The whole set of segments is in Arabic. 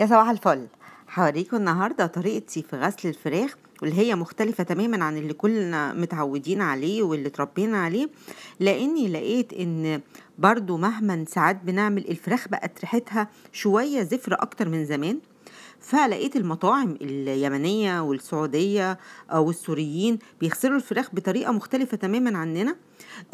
يا صباح الفل هوريكم النهارده طريقتي في غسل الفراخ واللي هي مختلفة تماما عن اللي كلنا متعودين عليه واللي اتربينا عليه لاني لقيت ان برضو مهما ساعات بنعمل الفراخ بقت ريحتها شوية زفرة اكتر من زمان فلقيت المطاعم اليمنية والسعودية آه، السوريين بيغسلوا الفراخ بطريقة مختلفة تماما عننا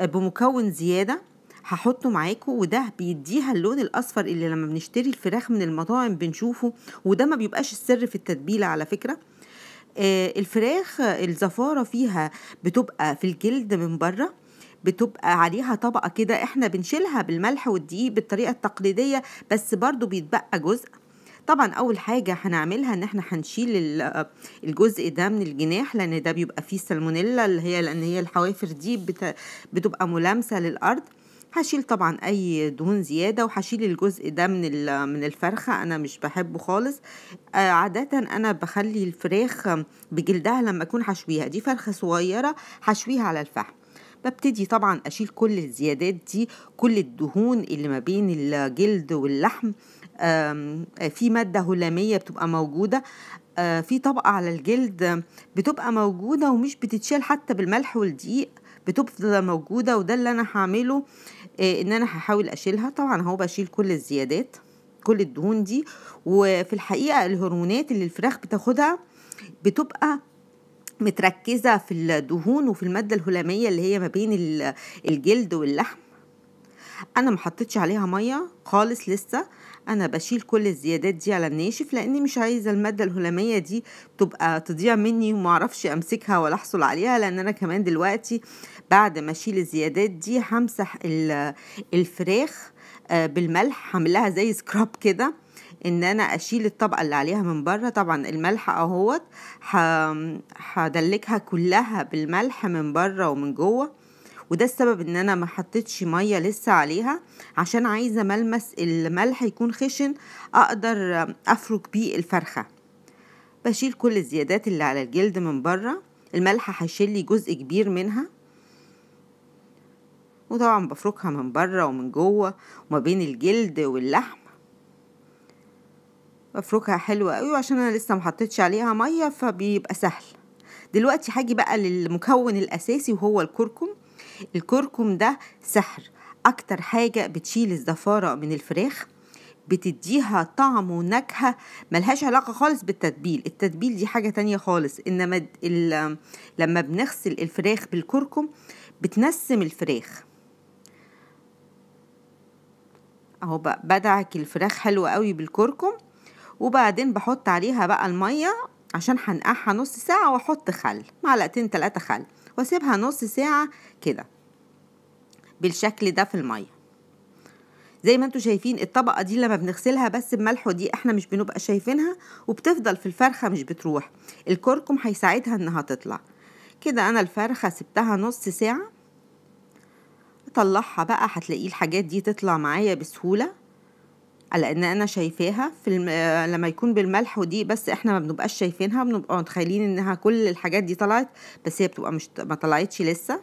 آه، بمكون زيادة هحطه معاكم وده بيديها اللون الاصفر اللي لما بنشتري الفراخ من المطاعم بنشوفه وده ما بيبقاش السر في التتبيله على فكره آه الفراخ الزفاره فيها بتبقى في الجلد من بره بتبقى عليها طبقه كده احنا بنشيلها بالملح والدقيق بالطريقه التقليديه بس برضو بيتبقى جزء طبعا اول حاجه هنعملها ان احنا هنشيل الجزء ده من الجناح لان ده بيبقى فيه سالمونيلا اللي هي لان هي الحوافر دي بتبقى ملامسه للارض هشيل طبعا اي دهون زياده وهشيل الجزء ده من من الفرخه انا مش بحبه خالص آه، عاده انا بخلي الفراخ بجلدها لما اكون هشويها دي فرخه صغيره هشويها على الفحم ببتدي طبعا اشيل كل الزيادات دي كل الدهون اللي ما بين الجلد واللحم في ماده هلاميه بتبقى موجوده آه، في طبقه على الجلد بتبقى موجوده ومش بتتشال حتى بالملح والدقيق بتفضل موجودة وده اللي انا هعمله إيه ان انا هحاول اشيلها طبعا اهو بشيل كل الزيادات كل الدهون دي وفي الحقيقة الهرمونات اللي الفراخ بتاخدها بتبقى متركزة في الدهون وفي المادة الهلامية اللي هي ما بين الجلد واللحم انا ما حطيتش عليها ميه خالص لسه انا بشيل كل الزيادات دي على الناشف لاني مش عايزه الماده الهلاميه دي تبقى تضيع مني وما اعرفش امسكها ولا احصل عليها لان انا كمان دلوقتي بعد ما اشيل الزيادات دي همسح الفراخ آه، بالملح هعملها زي سكراب كده ان انا اشيل الطبقه اللي عليها من بره طبعا الملح اهوت هدلكها كلها بالملح من بره ومن جوه وده السبب ان انا ما حطيتش ميه لسه عليها عشان عايزه ملمس الملح يكون خشن اقدر افرك بيه الفرخه بشيل كل الزيادات اللي على الجلد من بره الملح هيشيل لي جزء كبير منها وطبعا بفركها من بره ومن جوه وما بين الجلد واللحم بفركها حلوة قوي عشان انا لسه محطتش عليها مية فبيبقى سهل دلوقتي هاجي بقى للمكون الاساسي وهو الكركم الكركم ده سحر اكتر حاجة بتشيل الزفارة من الفراخ بتديها طعم ونكهة ملهاش علاقة خالص بالتتبيل التتبيل دي حاجة تانية خالص إنما لما بنغسل الفراخ بالكركم بتنسم الفراخ اهو بقى بدعك الفراخ حلوة قوي بالكركم وبعدين بحط عليها بقى المية عشان هنقعها نص ساعة واحط خل معلقتين تلاتة خل واسيبها نص ساعة كده بالشكل ده في المية زي ما انتم شايفين الطبقة دي لما بنغسلها بس بملح ودي احنا مش بنبقى شايفينها وبتفضل في الفرخة مش بتروح الكركم هيساعدها انها تطلع كده انا الفرخة سبتها نص ساعة تطلعها بقى هتلاقيه الحاجات دي تطلع معايا بسهولة على ان انا شايفاها في الم... لما يكون بالملح ودي بس احنا ما بنبقاش شايفينها بنبقى متخيلين انها كل الحاجات دي طلعت بس هي بتبقى مش ما طلعتش لسه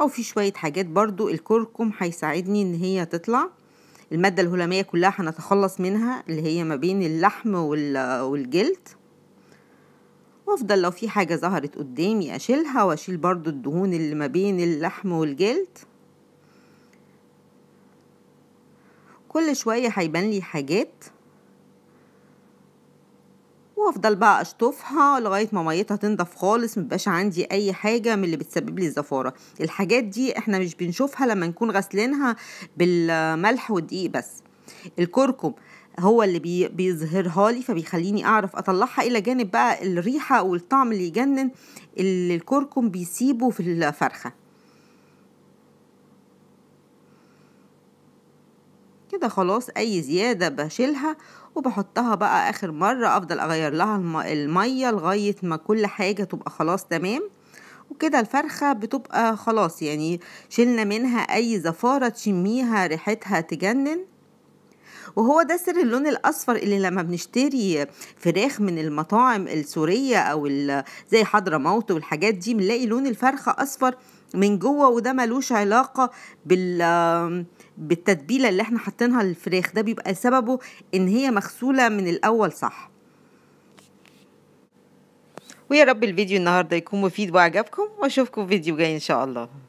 او في شوية حاجات برضو الكركم هيساعدني ان هي تطلع المادة الهلامية كلها هنتخلص منها اللي هي ما بين اللحم وال... والجلد وافضل لو في حاجة ظهرت قدامي اشيلها واشيل برضو الدهون اللي ما بين اللحم والجلد كل شوية هيبان لي حاجات وافضل بقى اشطفها لغايه ما ميتها تنضف خالص مبقاش عندي اي حاجه من اللي بتسبب لي الزفاره الحاجات دي احنا مش بنشوفها لما نكون غسلينها بالملح والدقيق بس الكركم هو اللي بي بيظهرها لي فبيخليني اعرف اطلعها الى جانب بقى الريحه والطعم اللي يجنن اللي الكركم بيسيبه في الفرخه كده خلاص اي زياده بشيلها وبحطها بقى اخر مره افضل اغير لها الميه لغايه ما كل حاجه تبقى خلاص تمام وكده الفرخة بتبقى خلاص يعني شلنا منها أي زفارة تشميها ريحتها تجنن وهو ده سر اللون الاصفر اللي لما بنشتري فراخ من المطاعم السوريه او زي حضرموت والحاجات دي بنلاقي لون الفرخه اصفر من جوه وده ملوش علاقه بال بالتتبيله اللي احنا حاطينها للفراخ ده بيبقى سببه ان هي مغسوله من الاول صح ويا رب الفيديو النهارده يكون مفيد وعجبكم واشوفكم في فيديو جاي ان شاء الله